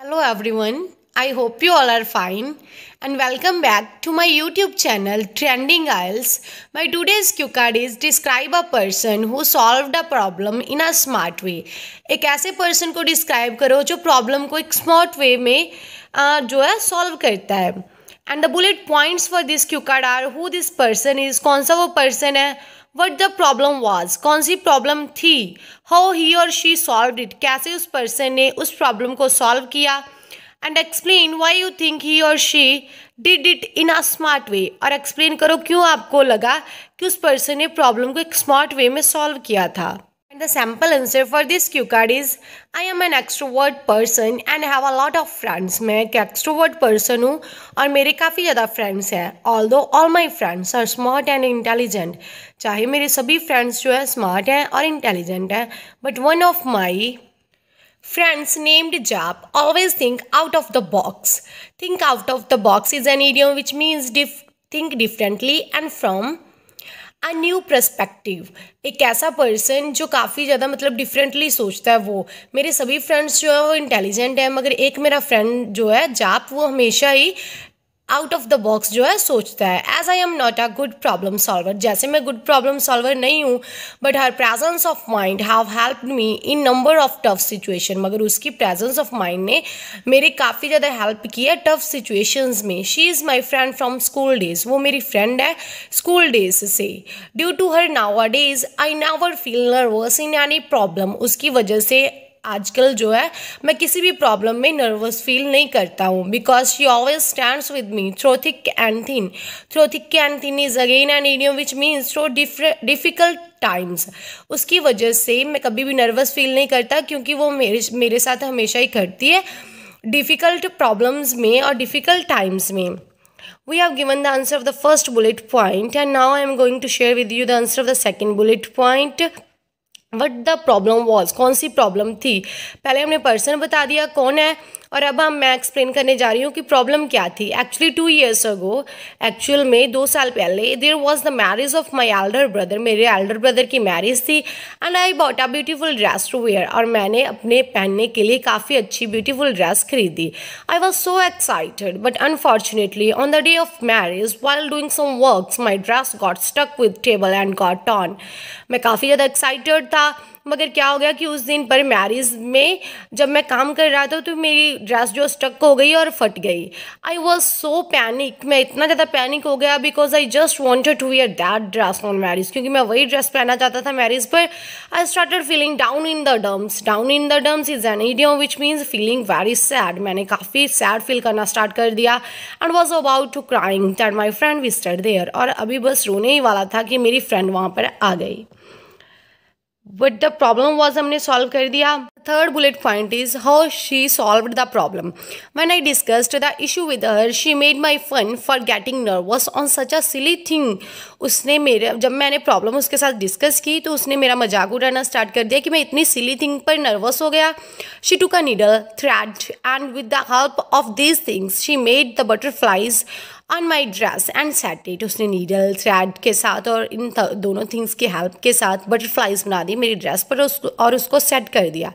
Hello everyone, I hope you all are fine and welcome back to my YouTube channel Trending Isles. My today's cue card is describe a person who solved a problem in a smart way. एक ऐसे person को describe करो जो problem को एक smart way में जो है solve करता है And the bullet points for this cue card are who this person is, कौन सा वो person है वट द प्रॉब्लम वाज कौन सी प्रॉब्लम थी how he or she solve it कैसे उस पर्सन ने उस प्रॉब्लम को सॉल्व किया and explain why you think he or she did it in a smart way और एक्सप्लेन करो क्यों आपको लगा कि उस पर्सन ने प्रॉब्लम को एक स्मार्ट वे में सॉल्व किया था the sample answer for this cue card is I am an extrovert person and have a lot of friends. My extrovert person हूँ और मेरे काफ़ी ज़्यादा friends हैं Although all my friends are smart and intelligent. चाहे मेरे सभी friends जो है smart हैं और intelligent हैं But one of my Friends named Jap always think out of the box. Think out of the box is an idiom which means dif think differently and from a new perspective एक ऐसा person जो काफ़ी ज़्यादा मतलब differently सोचता है वो मेरे सभी फ्रेंड्स जो है वो इंटेलिजेंट है मगर एक मेरा फ्रेंड जो है जाप वो हमेशा ही आउट ऑफ द बॉक्स जो है सोचता है as I am not a good problem solver जैसे मैं गुड प्रॉब्लम सॉल्वर नहीं हूँ but her presence of mind have help me in number of tough situation मगर उसकी प्रेजेंस ऑफ माइंड ने मेरे काफ़ी ज़्यादा हेल्प की है टफ सिचुएशंस में she is my friend from school days वो मेरी फ्रेंड है स्कूल डेज से due to her nowadays I never feel nervous in any problem उसकी वजह से आजकल जो है मैं किसी भी प्रॉब्लम में नर्वस फील नहीं करता हूँ because she always stands with me through thick and thin through thick and thin is again and idiom which means through difficult times उसकी वजह से मैं कभी भी नर्वस फील नहीं करता क्योंकि वो मेरे मेरे साथ हमेशा ही करती है डिफ़िकल्ट प्रॉब्लम्स में और डिफ़िकल्ट टाइम्स में we have given the answer of the first bullet point and now I am going to share with you the answer of the second bullet point what the problem was कौन सी problem थी पहले हमने person बता दिया कौन है और अब हम मैं एक्सप्लेन करने जा रही हूँ कि प्रॉब्लम क्या थी actually two years ago actual में दो साल पहले there was the marriage of my elder brother मेरे एल्डर ब्रदर की मैरिज थी and I bought a beautiful dress to wear और मैंने अपने पहनने के लिए काफ़ी अच्छी ब्यूटीफुल ड्रेस खरीदी I was so excited but unfortunately on the day of marriage while doing some works my dress got stuck with table and got torn मैं काफ़ी ज़्यादा एक्साइटेड था मगर क्या हो गया कि उस दिन पर मैरिज में जब मैं काम कर रहा था तो मेरी ड्रेस जो स्टक हो गई और फट गई आई वॉज सो पैनिक मैं इतना ज़्यादा पैनिक हो गया because I just wanted to wear that dress on marriage क्योंकि मैं वही ड्रेस पहनना चाहता था मैरिज पर I started feeling down in the dumps down in the dumps is an idiom which means feeling very sad मैंने काफ़ी sad feel करना स्टार्ट कर दिया and was about to crying that my friend visitor there और अभी बस रोने ही वाला था कि मेरी फ्रेंड वहाँ पर आ गई बट द प्रॉब्लम वॉज हमने सॉल्व कर दिया third bullet point is how she solve the problem when I discussed the issue with her she made my fun for getting nervous on such a silly thing उसने मेरे जब मैंने problem उसके साथ discuss की तो उसने मेरा मजाक उड़ाना स्टार्ट कर दिया कि मैं इतनी सिली थिंग पर नर्वस हो गया she took a needle thread and with the help of these things she made the butterflies on my dress and set it उसने नीडल थ्रेड के साथ और इन दोनों थिंग्स की हेल्प के साथ बटरफ्लाइज बना दी मेरी ड्रेस पर उसको और उसको सेट कर दिया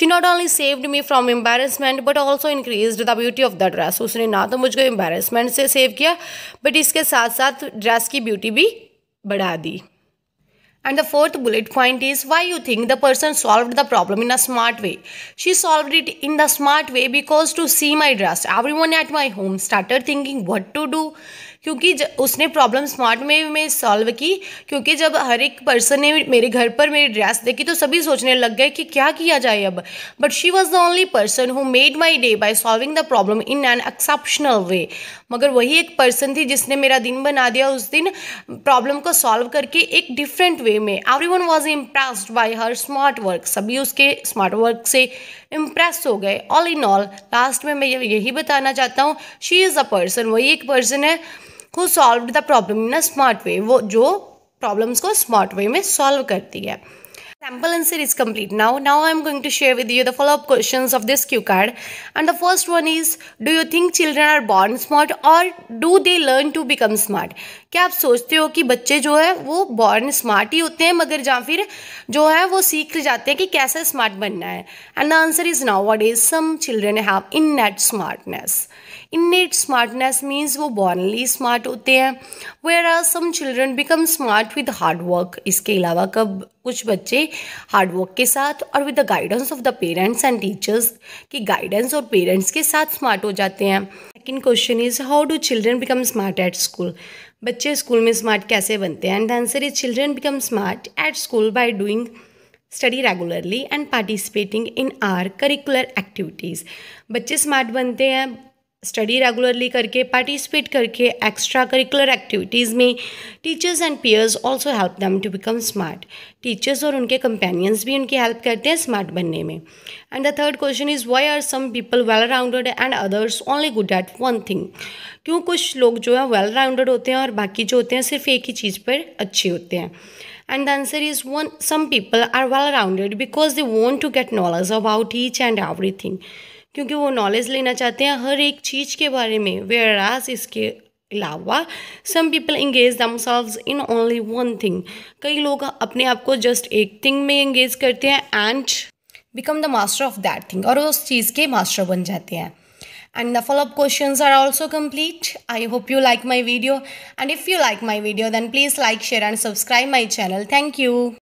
she not only saved me from embarrassment but also increase the beauty of the dress उसने ना तो मुझको एम्बेरसमेंट से सेव किया बट इसके साथ साथ ड्रेस की ब्यूटी भी बढ़ा दी And the fourth bullet point is why you think the person solved the problem in a smart way. She solved it in the smart way because to see my dress, everyone at my home started thinking what to do क्योंकि उसने problem smart में मैं solve की क्योंकि जब हर एक person ने मेरे घर पर मेरी ड्रेस देखी तो सभी सोचने लग गए कि क्या किया जाए अब but she was the only person who made my day by solving the problem in an exceptional way मगर वही एक पर्सन थी जिसने मेरा दिन बना दिया उस दिन प्रॉब्लम को सॉल्व करके एक डिफरेंट वे में every one was impressed by her smart work सभी उसके स्मार्ट वर्क से इम्प्रेस हो गए ऑल इन ऑल लास्ट में मैं यही बताना चाहता हूँ शी इज़ अ पर्सन वही एक पर्सन है who solve the problem in a smart way वो जो प्रॉब्लम्स को स्मार्ट वे में सॉल्व करती है sample answer is complete now now I am going to share with you the follow up question of this cue card and the first one is do you think children are born smart or do they learn to become smart क्या आप सोचते हो कि बच्चे जो है वो born smart ही होते हैं मगर जहाँ फिर जो है वो सीख जाते हैं कि कैसे स्मार्ट बनना है and the answer is now what is some children have innate smartness innate smartness means वो बॉर्नली स्मार्ट होते हैं where are some children become smart with hard work इसके अलावा कब कुछ बच्चे हार्ड वर्क के साथ और with the guidance of the parents and teachers की गाइडेंस और पेरेंट्स के साथ स्मार्ट हो जाते हैं second question is how do children become smart at school बच्चे स्कूल में स्मार्ट कैसे बनते हैं and answer is children become smart at school by doing study regularly and participating in are curricular activities बच्चे smart बनते हैं study regularly करके participate करके एक्स्ट्रा करिकुलर एक्टिविटीज़ में teachers and peers also help them to become smart teachers और उनके companions भी उनकी हेल्प करते हैं स्मार्ट बनने में and the third question is why are some people well rounded and others only good at one thing क्यों कुछ लोग जो है वेल राउंडेड होते हैं और बाकी जो होते हैं सिर्फ एक ही चीज़ पर अच्छे होते हैं and the answer is one some people are well rounded because they want to get knowledge about each and everything क्योंकि वो नॉलेज लेना चाहते हैं हर एक चीज़ के बारे में वेयर आज इसके अलावा some people engage them themselves in only one thing कई लोग अपने आप को जस्ट एक थिंग में इंगेज करते हैं and become the master of that thing और उस चीज़ के मास्टर बन जाते हैं and the follow up question are also complete I hope you like my video and if you like my video then please like share and subscribe my channel thank you